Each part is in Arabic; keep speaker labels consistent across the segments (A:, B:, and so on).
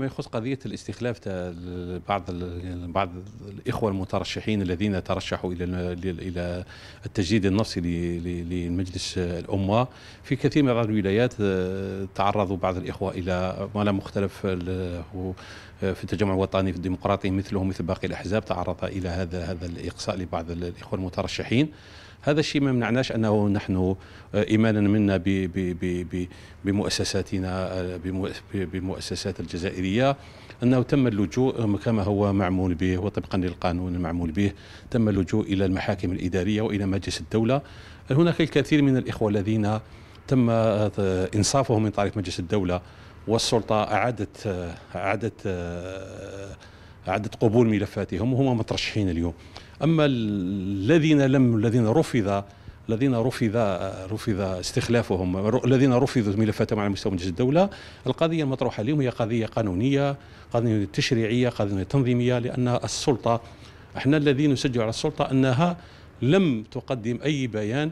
A: ما يخص قضية الاستخلاف بعض يعني بعض الإخوة المترشحين الذين ترشحوا إلى إلى التجديد النفسي لمجلس الأمة في كثير من الولايات آه، تعرضوا بعض الإخوة إلى ما لا مختلف آه، في التجمع الوطني في الديمقراطي مثله مثل باقي الأحزاب تعرض إلى هذا هذا الإقصاء لبعض الإخوة المترشحين هذا الشيء ما منعناش انه نحن آه، ايمانا منا بمؤسساتنا آه، بمؤسسات الجزائريه انه تم اللجوء آه، كما هو معمول به وطبقا للقانون المعمول به تم اللجوء الى المحاكم الاداريه والى مجلس الدوله هناك الكثير من الاخوه الذين تم انصافهم من طريق مجلس الدوله والسلطه اعادت اعادت عدد قبول ملفاتهم وهم مترشحين اليوم اما الذين لم الذين رفض الذين رفض رفض استخلافهم الذين رفضوا ملفاتهم على مستوى مجلس الدوله القضيه المطروحه اليوم هي قضيه قانونيه قضيه تشريعيه قضيه تنظيميه لان السلطه احنا الذين نسجل على السلطه انها لم تقدم اي بيان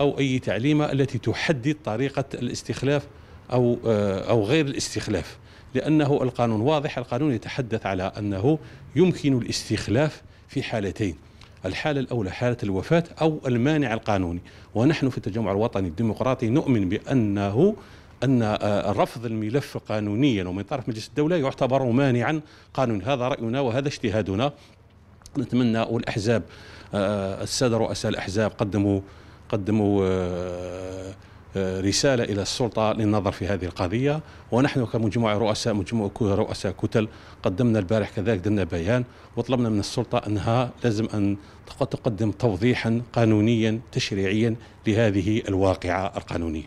A: او اي تعليمه التي تحدد طريقه الاستخلاف او او غير الاستخلاف لأنه القانون واضح القانون يتحدث على أنه يمكن الاستخلاف في حالتين الحالة الأولى حالة الوفاة أو المانع القانوني ونحن في التجمع الوطني الديمقراطي نؤمن بأنه أن آه، رفض الملف قانونيا ومن طرف مجلس الدولة يعتبر مانعا قانوني هذا رأينا وهذا اجتهادنا نتمنى والأحزاب آه، السادة رؤساء الأحزاب قدموا قدموا آه، رسالة إلى السلطة للنظر في هذه القضية ونحن كمجموعة رؤساء مجموعة رؤساء كتل قدمنا البارح كذلك درنا بيان وطلبنا من السلطة أنها لازم أن تقدم توضيحا قانونيا تشريعيا لهذه الواقعة القانونية